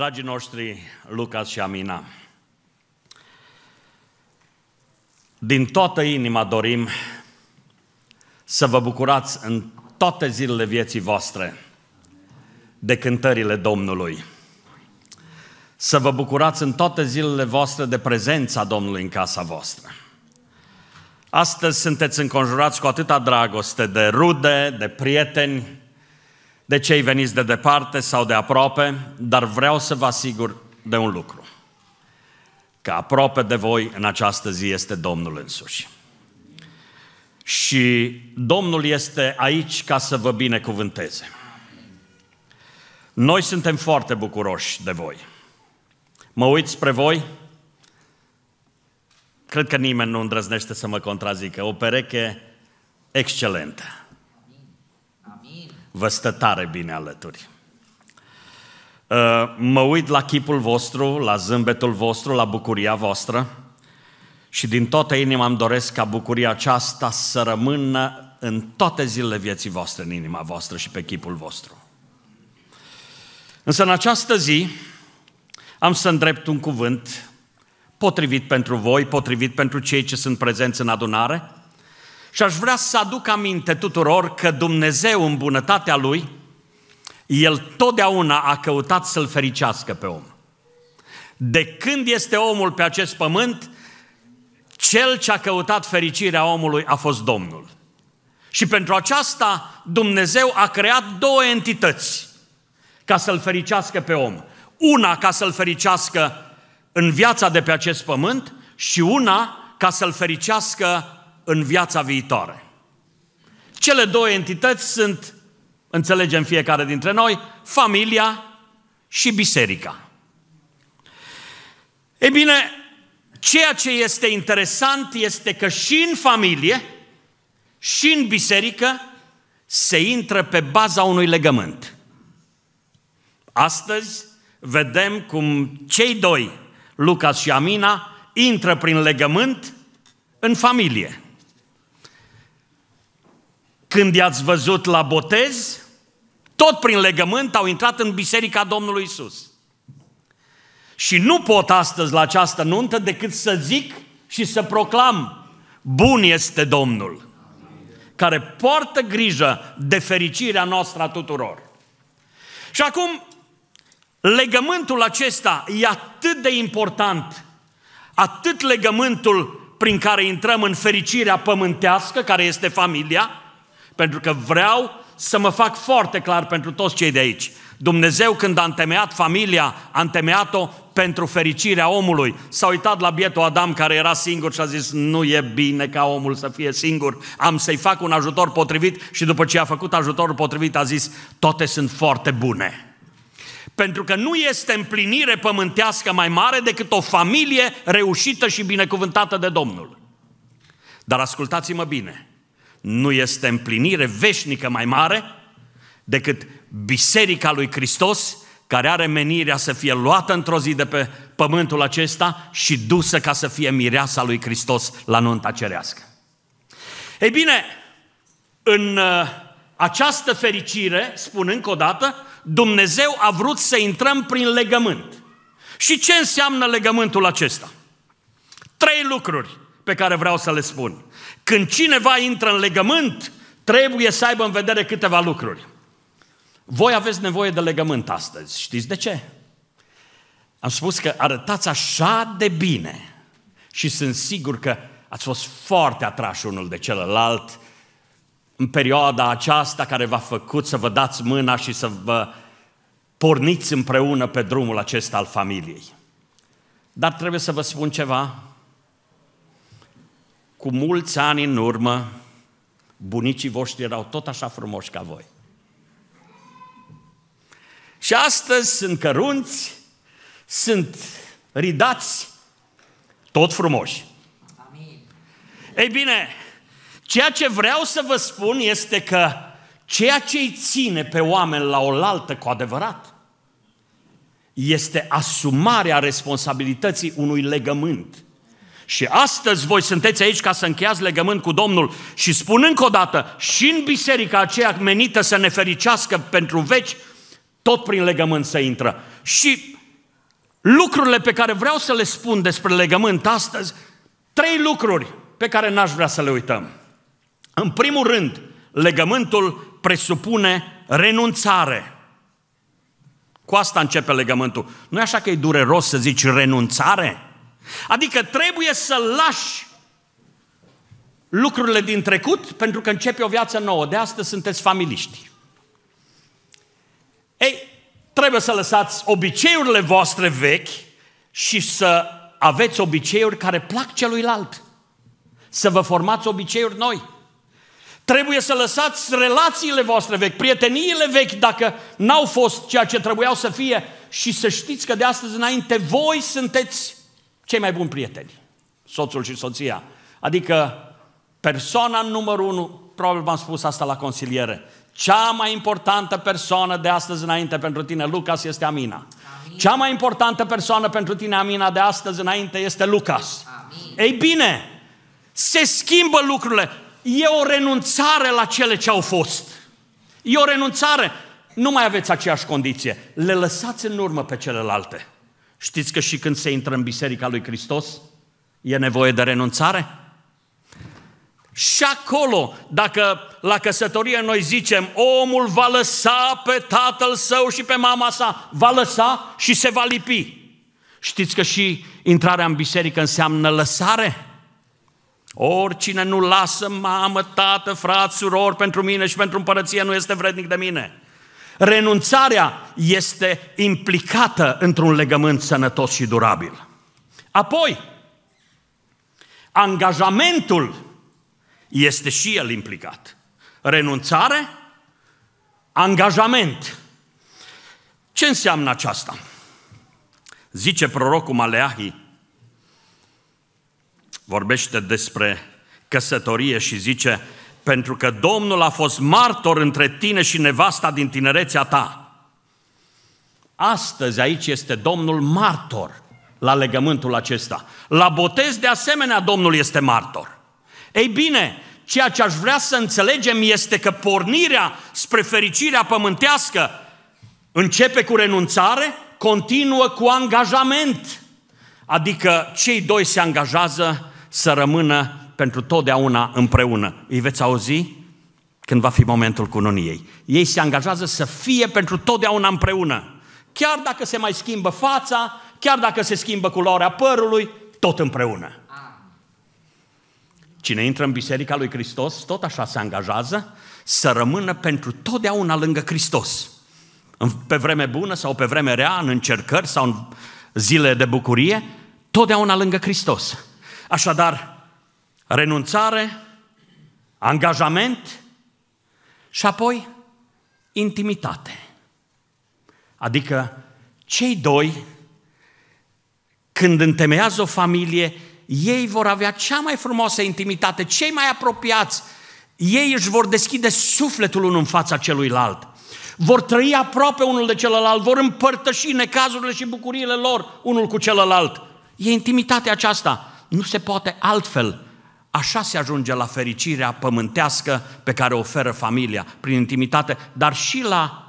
Dragii noștri, Lucas și Amina, din toată inima dorim să vă bucurați în toate zilele vieții voastre de cântările Domnului. Să vă bucurați în toate zilele voastre de prezența Domnului în casa voastră. Astăzi sunteți înconjurați cu atâta dragoste de rude, de prieteni, de cei veniți de departe sau de aproape, dar vreau să vă asigur de un lucru. Că aproape de voi în această zi este Domnul însuși. Și Domnul este aici ca să vă binecuvânteze. Noi suntem foarte bucuroși de voi. Mă uit spre voi. Cred că nimeni nu îndrăznește să mă contrazică. O pereche excelentă. Vă stă tare bine alături. Uh, mă uit la chipul vostru, la zâmbetul vostru, la bucuria voastră și din toată inima îmi doresc ca bucuria aceasta să rămână în toate zilele vieții voastre, în inima voastră și pe chipul vostru. Însă în această zi am să îndrept un cuvânt potrivit pentru voi, potrivit pentru cei ce sunt prezenți în adunare – și aș vrea să aduc aminte tuturor că Dumnezeu în bunătatea Lui, El totdeauna a căutat să-L fericească pe om. De când este omul pe acest pământ, cel ce a căutat fericirea omului a fost Domnul. Și pentru aceasta Dumnezeu a creat două entități ca să-l fericească pe om. Una ca să-l fericească în viața de pe acest pământ și una ca să-l fericească în viața viitoare. Cele două entități sunt, înțelegem fiecare dintre noi, familia și biserica. Ei bine, ceea ce este interesant este că și în familie, și în biserică se intră pe baza unui legământ. Astăzi vedem cum cei doi, Lucas și Amina, intră prin legământ în familie când i-ați văzut la botez, tot prin legământ au intrat în biserica Domnului Isus. Și nu pot astăzi la această nuntă decât să zic și să proclam, bun este Domnul, care poartă grijă de fericirea noastră a tuturor. Și acum, legământul acesta e atât de important, atât legământul prin care intrăm în fericirea pământească, care este familia, pentru că vreau să mă fac foarte clar pentru toți cei de aici. Dumnezeu când a întemeiat familia, a întemeiat-o pentru fericirea omului. S-a uitat la bietul Adam care era singur și a zis nu e bine ca omul să fie singur, am să-i fac un ajutor potrivit și după ce a făcut ajutorul potrivit a zis toate sunt foarte bune. Pentru că nu este împlinire pământească mai mare decât o familie reușită și binecuvântată de Domnul. Dar ascultați-mă bine, nu este împlinire veșnică mai mare decât Biserica lui Hristos, care are menirea să fie luată într-o zi de pe pământul acesta și dusă ca să fie mireasa lui Hristos la nunta cerească. Ei bine, în uh, această fericire, spun încă o dată, Dumnezeu a vrut să intrăm prin legământ. Și ce înseamnă legământul acesta? Trei lucruri pe care vreau să le spun. Când cineva intră în legământ, trebuie să aibă în vedere câteva lucruri. Voi aveți nevoie de legământ astăzi. Știți de ce? Am spus că arătați așa de bine și sunt sigur că ați fost foarte atrași unul de celălalt în perioada aceasta care v-a făcut să vă dați mâna și să vă porniți împreună pe drumul acesta al familiei. Dar trebuie să vă spun ceva, cu mulți ani în urmă, bunicii voștri erau tot așa frumoși ca voi. Și astăzi sunt cărunți, sunt ridați, tot frumoși. Amin. Ei bine, ceea ce vreau să vă spun este că ceea ce îi ține pe oameni la oaltă cu adevărat este asumarea responsabilității unui legământ – și astăzi voi sunteți aici ca să încheiați legământ cu Domnul și spun încă o dată, și în biserica aceea menită să ne fericească pentru veci, tot prin legământ să intră. Și lucrurile pe care vreau să le spun despre legământ astăzi, trei lucruri pe care n-aș vrea să le uităm. În primul rând, legământul presupune renunțare. Cu asta începe legământul. Nu e așa că e dureros să zici renunțare? Adică trebuie să lași lucrurile din trecut pentru că începe o viață nouă. De astăzi sunteți familiști. Ei, trebuie să lăsați obiceiurile voastre vechi și să aveți obiceiuri care plac celuilalt. Să vă formați obiceiuri noi. Trebuie să lăsați relațiile voastre vechi, prieteniile vechi, dacă n-au fost ceea ce trebuiau să fie și să știți că de astăzi înainte voi sunteți cei mai buni prieteni, soțul și soția. Adică persoana numărul unu, probabil v-am spus asta la consiliere, cea mai importantă persoană de astăzi înainte pentru tine, Lucas, este Amina. Amin. Cea mai importantă persoană pentru tine, Amina, de astăzi înainte este Lucas. Amin. Ei bine, se schimbă lucrurile. E o renunțare la cele ce au fost. E o renunțare. Nu mai aveți aceeași condiție. Le lăsați în urmă pe celelalte. Știți că și când se intră în Biserica lui Hristos, e nevoie de renunțare? Și acolo, dacă la căsătorie noi zicem, omul va lăsa pe tatăl său și pe mama sa, va lăsa și se va lipi. Știți că și intrarea în biserică înseamnă lăsare? Oricine nu lasă mamă, tată, frat, suror pentru mine și pentru împărăție nu este vrednic de mine renunțarea este implicată într-un legământ sănătos și durabil. Apoi, angajamentul este și el implicat. Renunțare, angajament. Ce înseamnă aceasta? Zice prorocul Maleahi, vorbește despre căsătorie și zice, pentru că Domnul a fost martor între tine și nevasta din tinerețea ta. Astăzi aici este Domnul martor la legământul acesta. La botez de asemenea Domnul este martor. Ei bine, ceea ce aș vrea să înțelegem este că pornirea spre fericirea pământească începe cu renunțare, continuă cu angajament. Adică cei doi se angajează să rămână pentru totdeauna împreună. Îi veți auzi când va fi momentul cununiei. Ei se angajează să fie pentru totdeauna împreună. Chiar dacă se mai schimbă fața, chiar dacă se schimbă culoarea părului, tot împreună. Cine intră în Biserica lui Hristos, tot așa se angajează să rămână pentru totdeauna lângă Hristos. Pe vreme bună sau pe vreme rea, în încercări sau în zile de bucurie, totdeauna lângă Hristos. Așadar, renunțare, angajament și apoi intimitate. Adică cei doi, când întemeiază o familie, ei vor avea cea mai frumoasă intimitate, cei mai apropiați, ei își vor deschide sufletul unul în fața celuilalt. Vor trăi aproape unul de celălalt, vor împărtăși necazurile și bucuriile lor unul cu celălalt. E intimitatea aceasta. Nu se poate altfel. Așa se ajunge la fericirea pământească pe care o oferă familia, prin intimitate, dar și la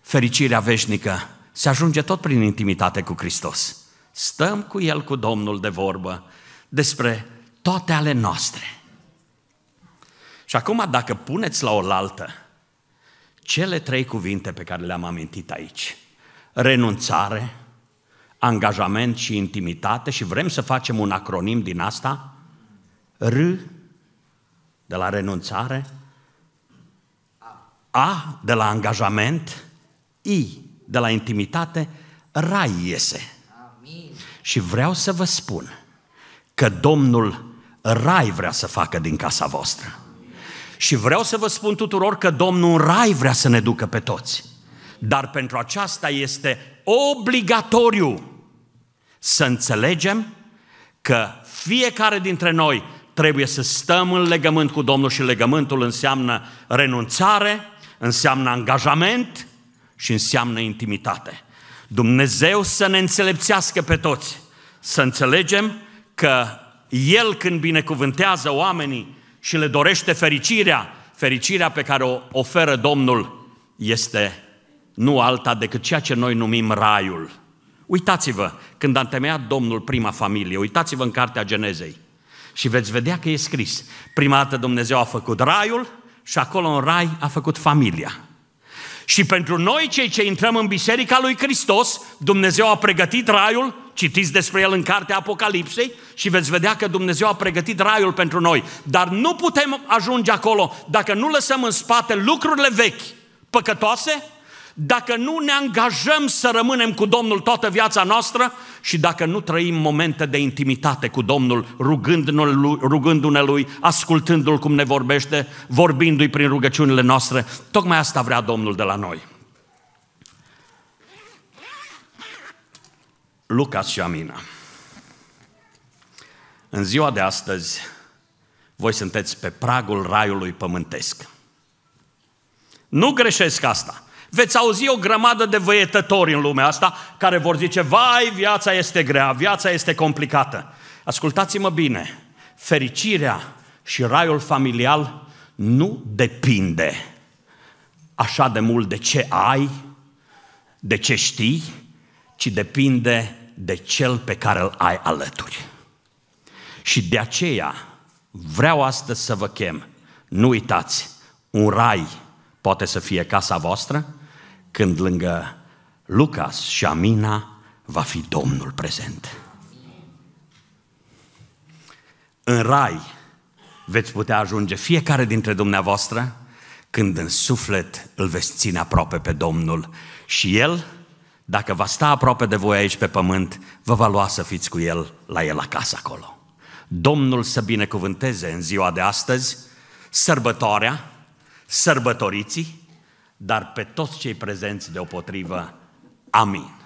fericirea veșnică. Se ajunge tot prin intimitate cu Hristos. Stăm cu El, cu Domnul de vorbă, despre toate ale noastre. Și acum, dacă puneți la oaltă cele trei cuvinte pe care le-am amintit aici, renunțare, angajament și intimitate, și vrem să facem un acronim din asta, R, de la renunțare, A, de la angajament, I, de la intimitate, rai iese. Amin. Și vreau să vă spun că Domnul rai vrea să facă din casa voastră. Și vreau să vă spun tuturor că Domnul rai vrea să ne ducă pe toți. Dar pentru aceasta este obligatoriu să înțelegem că fiecare dintre noi trebuie să stăm în legământ cu Domnul și legământul înseamnă renunțare, înseamnă angajament și înseamnă intimitate. Dumnezeu să ne înțelepțească pe toți, să înțelegem că El când binecuvântează oamenii și le dorește fericirea, fericirea pe care o oferă Domnul este nu alta decât ceea ce noi numim raiul. Uitați-vă când a întemeiat Domnul prima familie, uitați-vă în cartea Genezei. Și veți vedea că e scris. Prima dată Dumnezeu a făcut raiul și acolo în rai a făcut familia. Și pentru noi, cei ce intrăm în Biserica lui Hristos, Dumnezeu a pregătit raiul, citiți despre el în cartea Apocalipsei și veți vedea că Dumnezeu a pregătit raiul pentru noi. Dar nu putem ajunge acolo dacă nu lăsăm în spate lucrurile vechi, păcătoase, dacă nu ne angajăm să rămânem cu Domnul toată viața noastră și dacă nu trăim momente de intimitate cu Domnul, rugându-ne lui, ascultându-l cum ne vorbește, vorbindu-i prin rugăciunile noastre. Tocmai asta vrea Domnul de la noi. Lucas și Amina. În ziua de astăzi, voi sunteți pe pragul raiului pământesc. Nu greșesc asta veți auzi o grămadă de văietători în lumea asta care vor zice, vai, viața este grea, viața este complicată. Ascultați-mă bine, fericirea și raiul familial nu depinde așa de mult de ce ai, de ce știi, ci depinde de cel pe care îl ai alături. Și de aceea vreau astăzi să vă chem, nu uitați, un rai poate să fie casa voastră, când lângă Lucas și Amina va fi Domnul prezent. În rai veți putea ajunge fiecare dintre dumneavoastră când în suflet îl veți ține aproape pe Domnul și El, dacă va sta aproape de voi aici pe pământ, vă va lua să fiți cu El la El acasă acolo. Domnul să binecuvânteze în ziua de astăzi sărbătoarea, sărbătoriții, dar pe toți cei prezenți deopotrivă. Amin.